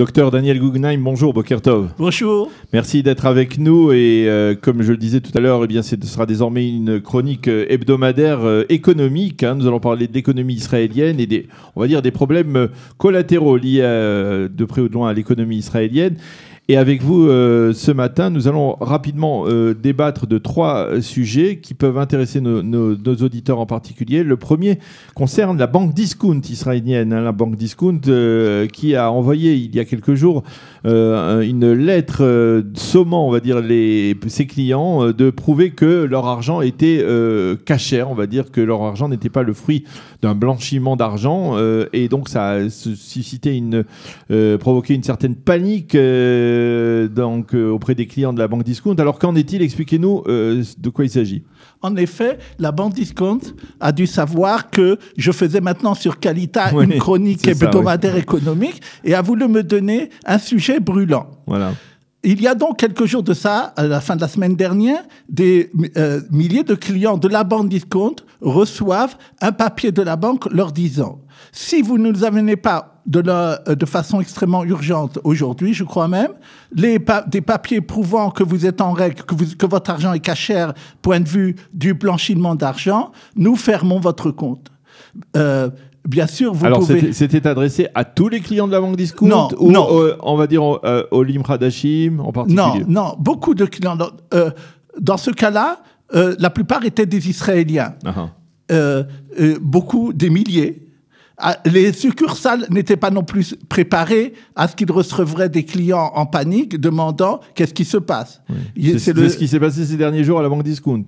Docteur Daniel Guggenheim, bonjour Bokertov. Bonjour. Merci d'être avec nous et euh, comme je le disais tout à l'heure, eh ce sera désormais une chronique euh, hebdomadaire euh, économique. Hein. Nous allons parler d'économie israélienne et des, on va dire des problèmes collatéraux liés de près ou de loin à l'économie israélienne. Et avec vous euh, ce matin, nous allons rapidement euh, débattre de trois euh, sujets qui peuvent intéresser nos, auditeurs en particulier. Le premier concerne la banque discount israélienne, hein, la banque discount qui a envoyé il y a quelques jours une lettre sommant, on va dire, les, ses clients de prouver que leur argent était caché, on va dire que leur argent n'était pas le fruit d'un blanchiment d'argent. et donc ça a suscité une, provoqué une certaine panique euh, donc, euh, auprès des clients de la banque discount. Alors qu'en est-il Expliquez-nous euh, de quoi il s'agit. En effet, la banque discount a dû savoir que je faisais maintenant sur Calita une chronique hebdomadaire économique et a voulu me donner un sujet brûlant. Voilà. Il y a donc quelques jours de ça, à la fin de la semaine dernière, des milliers de clients de la banque Discount reçoivent un papier de la banque leur disant si vous ne nous amenez pas de, la, euh, de façon extrêmement urgente aujourd'hui, je crois même, les des papiers prouvant que vous êtes en règle, que, vous, que votre argent est caché, point de vue du blanchiment d'argent, nous fermons votre compte. Euh, bien sûr, vous Alors, c'était adressé à tous les clients de la banque Discount ou, non. Euh, on va dire, au Limra en particulier Non, non, beaucoup de clients. dans ce cas-là, la plupart étaient des Israéliens. Ah ah. beaucoup, des milliers. Ah, les succursales n'étaient pas non plus préparées à ce qu'ils recevraient des clients en panique demandant qu'est-ce qui se passe. C'est ce qui s'est passé ces derniers jours à la banque discount.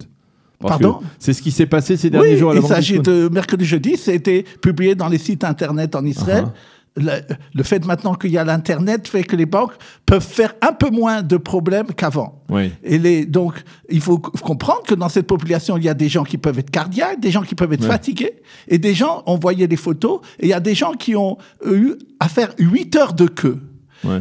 Pardon C'est ce qui s'est passé ces derniers jours à la banque discount. Il s'agit de mercredi jeudi, été publié dans les sites internet en Israël. Uh-huh le fait maintenant qu'il y a l'Internet fait que les banques peuvent faire un peu moins de problèmes qu'avant. Oui. Et les, donc, il faut comprendre que dans cette population, il y a des gens qui peuvent être cardiaques, des gens qui peuvent être fatigués, et des gens, on voyait les photos, et il y a des gens qui ont eu à faire 8 heures de queue.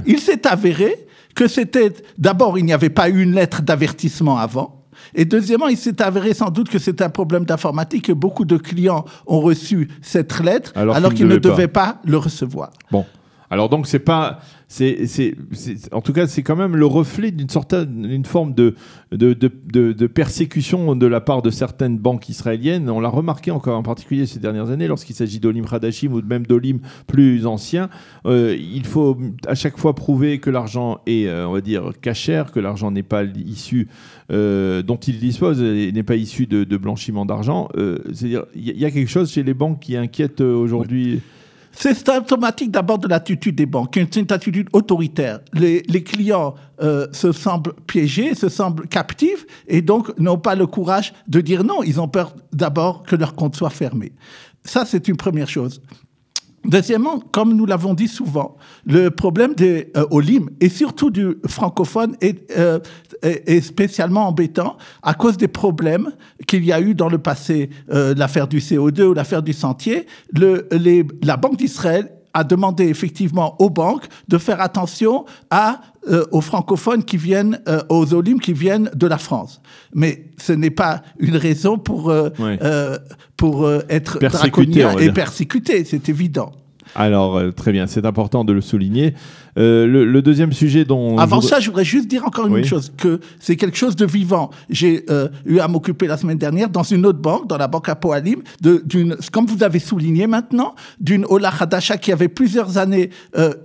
Il s'est avéré que c'était, d'abord, il n'y avait pas eu une lettre d'avertissement avant, et deuxièmement, il s'est avéré sans doute que c'est un problème d'informatique et beaucoup de clients ont reçu cette lettre alors, qu'ils ne, devaient pas. pas le recevoir. Bon. Alors donc c'est pas, c'est, c'est, en tout cas c'est quand même le reflet d'une forme de de, de, de, persécution de la part de certaines banques israéliennes. On l'a remarqué encore en particulier ces dernières années lorsqu'il s'agit d'Olim Radachim ou même d'Olim plus anciens. Euh, il faut à chaque fois prouver que l'argent est, euh, on va dire, cachère, que l'argent n'est pas issu euh, dont il dispose et n'est pas issu de, blanchiment d'argent. c'est-à-dire il y, a quelque chose chez les banques qui inquiète aujourd'hui. C'est symptomatique d'abord de l'attitude des banques, est une attitude autoritaire. Les, clients euh, se semblent piégés, se semblent captifs et donc n'ont pas le courage de dire non. Ils ont peur d'abord que leur compte soit fermé. Ça, c'est une première chose. Deuxièmement, comme nous l'avons dit souvent, le problème des euh, Olim et surtout du francophone est, euh, spécialement embêtant à cause des problèmes qu'il y a eu dans le passé, euh, l'affaire du CO2 ou l'affaire du sentier. Le, la Banque d'Israël a demandé effectivement aux banques de faire attention à, euh, aux francophones qui viennent, euh, aux olimes qui viennent de la France. Mais ce n'est pas une raison pour, euh, pour être persécuté et persécuté, c'est évident. Alors, euh, très bien, c'est important de le souligner. Euh, le, deuxième sujet dont... Avant ça, je voudrais juste dire encore une chose, que c'est quelque chose de vivant. J'ai euh, eu à m'occuper la semaine dernière dans une autre banque, dans la banque Apoalim, d'une, comme vous avez souligné maintenant, d'une Ola qui avait plusieurs années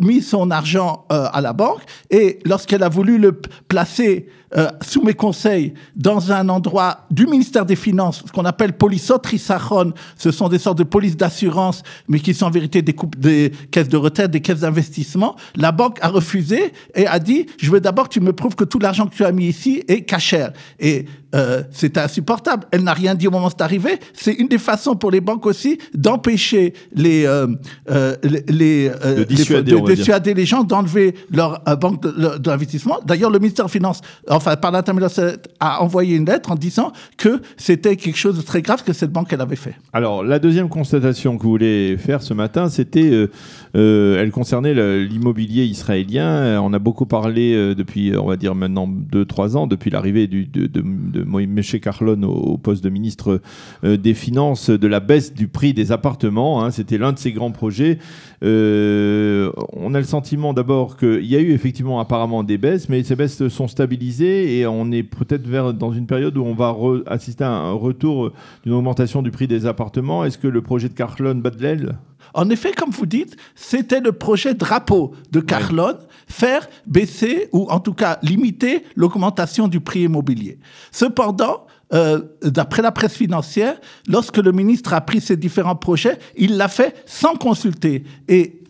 mis son argent à la banque et lorsqu'elle a voulu le placer euh, sous mes conseils, dans un endroit du ministère des Finances, ce qu'on appelle polisotrisachon, ce sont des sortes de polices d'assurance, mais qui sont en vérité des, coupes, des caisses de retraite, des caisses d'investissement, la banque a refusé et a dit, je veux d'abord que tu me prouves que tout l'argent que tu as mis ici est cachère. Et euh, c'est insupportable. Elle n'a rien dit au moment où c'est arrivé. C'est une des façons pour les banques aussi d'empêcher les, euh, euh, les, de dissuader, les, gens d'enlever leur banque d'investissement. D'ailleurs, le ministère des Finances, enfin par l'intermédiaire, a envoyé une lettre en disant que c'était quelque chose de très grave que cette banque elle avait fait. Alors la deuxième constatation que vous voulez faire ce matin, c'était, elle concernait l'immobilier israélien. On a beaucoup parlé depuis, on va dire maintenant 2-3 ans, depuis l'arrivée de de Moïse Carlon au, au, poste de ministre euh, des Finances de la baisse du prix des appartements. Hein. C'était l'un de ses grands projets. Euh, on a le sentiment d'abord qu'il y a eu effectivement apparemment des baisses, mais ces baisses sont stabilisées et on est peut-être vers dans une période où on va assister à un retour d'une augmentation du prix des appartements. Est-ce que le projet de Carlon bat de l'aile en effet, comme vous dites, c'était le projet drapeau de Carlone, faire baisser ou en tout cas limiter l'augmentation du prix immobilier. Cependant, euh, d'après la presse financière, lorsque le ministre a pris ces différents projets, il l'a fait sans consulter. Et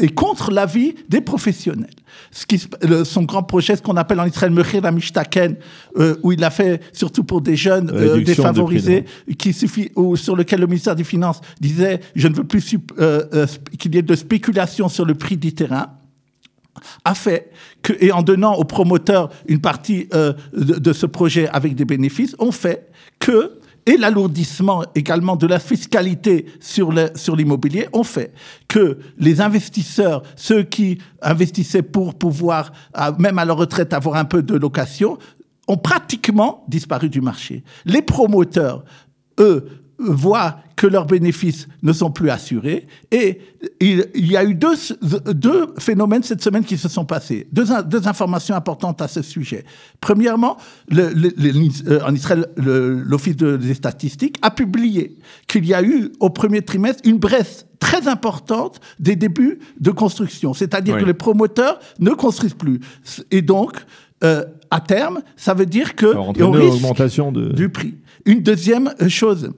et contre l'avis des professionnels. Ce son grand projet, ce qu'on appelle en Israël Mechir Amishtaken, euh, où il l'a fait surtout pour des jeunes euh, défavorisés, qui sur lequel le ministère des Finances disait je ne veux plus euh, qu'il y ait de spéculation sur le prix du terrain a fait que, et en donnant aux promoteurs une partie de, de, ce projet avec des bénéfices, ont fait que et l'alourdissement également de la fiscalité sur l'immobilier ont fait que les investisseurs, ceux qui investissaient pour pouvoir, même à leur retraite, avoir un peu de location, ont pratiquement disparu du marché. Les promoteurs, eux, voient que leurs bénéfices ne sont plus assurés. Et il, y a eu deux, deux, phénomènes cette semaine qui se sont passés, deux, deux informations importantes à ce sujet. Premièrement, le, euh, en Israël, l'Office des statistiques a publié qu'il y a eu au premier trimestre une baisse très importante des débuts de construction, c'est-à-dire que les promoteurs ne construisent plus. Et donc, euh, à terme, ça veut dire que... Alors, on risque de... du prix. Une deuxième euh, chose,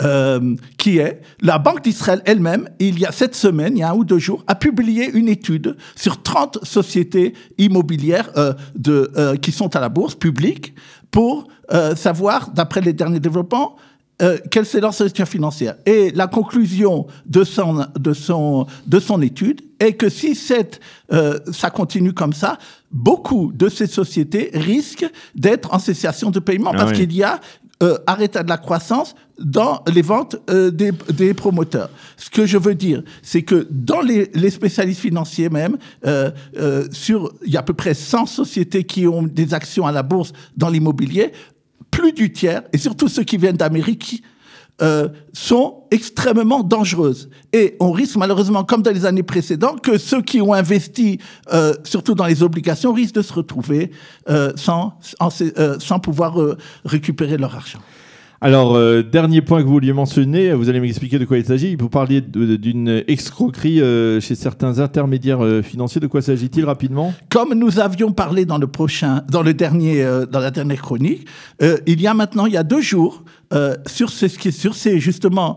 euh, qui est la Banque d'Israël elle-même, il y a cette semaine, il y a un ou deux jours, a publié une étude sur 30 sociétés immobilières euh, de, euh, qui sont à la bourse publique pour euh, savoir, d'après les derniers développements, quelle est leur situation financière. Et la conclusion de son, de son, de son étude est que si cette, ça continue comme ça, beaucoup de ces sociétés risquent d'être en cessation de paiement ah parce qu'il y a euh, arrêta de la croissance dans les ventes euh, des, promoteurs. Ce que je veux dire, c'est que dans les, spécialistes financiers même, euh, euh, sur, il y a à peu près 100 sociétés qui ont des actions à la bourse dans l'immobilier, plus du tiers, et surtout ceux qui viennent d'Amérique, euh, sont extrêmement dangereuses. Et on risque malheureusement, comme dans les années précédentes, que ceux qui ont investi, euh, surtout dans les obligations, risquent de se retrouver euh, sans pouvoir récupérer leur argent. Alors, euh, dernier point que vous vouliez mentionner, vous allez m'expliquer de quoi il s'agit. Vous parliez d'une escroquerie euh, chez certains intermédiaires euh, financiers. De quoi s'agit-il rapidement Comme nous avions parlé dans le dernier, dans la dernière chronique, il y a maintenant, il y a deux jours, sur, ce, sur ces justement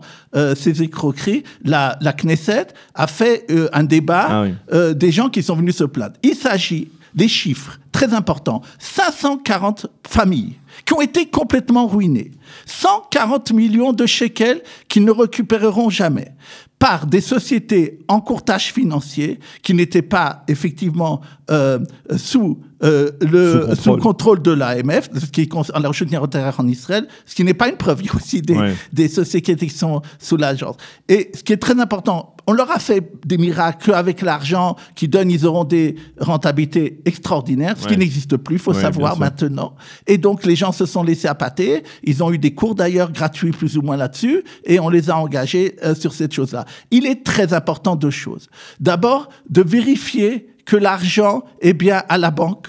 ces escroqueries, la, la, Knesset a fait un débat ah des gens qui sont venus se plaindre. Il s'agit des chiffres très importants, 540 familles qui ont été complètement ruinées, 140 millions de shekels qu'ils ne récupéreront jamais par des sociétés en courtage financier qui n'étaient pas effectivement euh, sous euh, le, sous, contrôle. de l'AMF, ce qui concerne la recherche terre en Israël, ce qui n'est pas une preuve. Il y a aussi des, des sociétés qui sont sous l'agence. Et ce qui est très important, on leur a fait des miracles avec l'argent qu'ils donnent, ils auront des rentabilités extraordinaires, ce qui n'existe plus, il faut savoir maintenant. Et donc les gens se sont laissés appâter, ils ont eu des cours d'ailleurs gratuits plus ou moins là-dessus, et on les a engagés euh, sur cette chose-là. Il est très important deux choses. D'abord, de vérifier que l'argent est bien à la banque,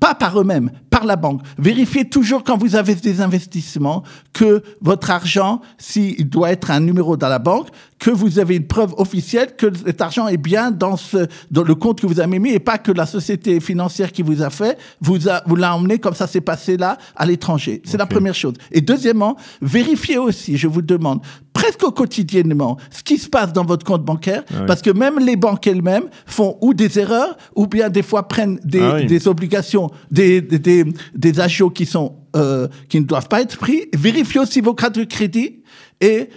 pas par eux-mêmes, la banque. Vérifiez toujours quand vous avez des investissements que votre argent, s'il doit être un numéro dans la banque, que vous avez une preuve officielle que cet argent est bien dans, ce, dans le compte que vous avez mis et pas que la société financière qui vous a fait vous, vous l'a emmené comme ça s'est passé là à l'étranger. C'est la première chose. Et deuxièmement, vérifiez aussi, je vous demande, presque quotidiennement ce qui se passe dans votre compte bancaire ah parce que même les banques elles-mêmes font ou des erreurs ou bien des fois prennent des, ah obligations, des, des des agios qui, sont, euh, qui ne doivent pas être pris. Vérifiez aussi vos cartes de crédit et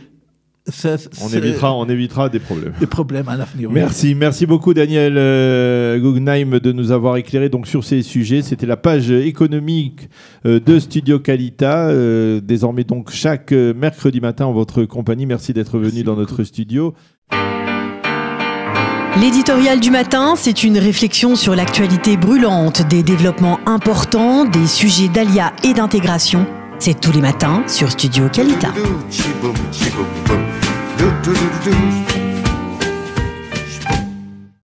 on, évitera, on évitera des problèmes. Des problèmes à l'avenir. Merci, merci beaucoup Daniel euh, de nous avoir éclairé donc sur ces sujets. C'était la page économique euh, de Studio Calita. Euh, désormais donc chaque mercredi matin en votre compagnie. Merci d'être venu dans notre studio. L'éditorial du matin, c'est une réflexion sur l'actualité brûlante, des développements importants, des sujets d'alia et d'intégration. C'est tous les matins sur Studio Calita.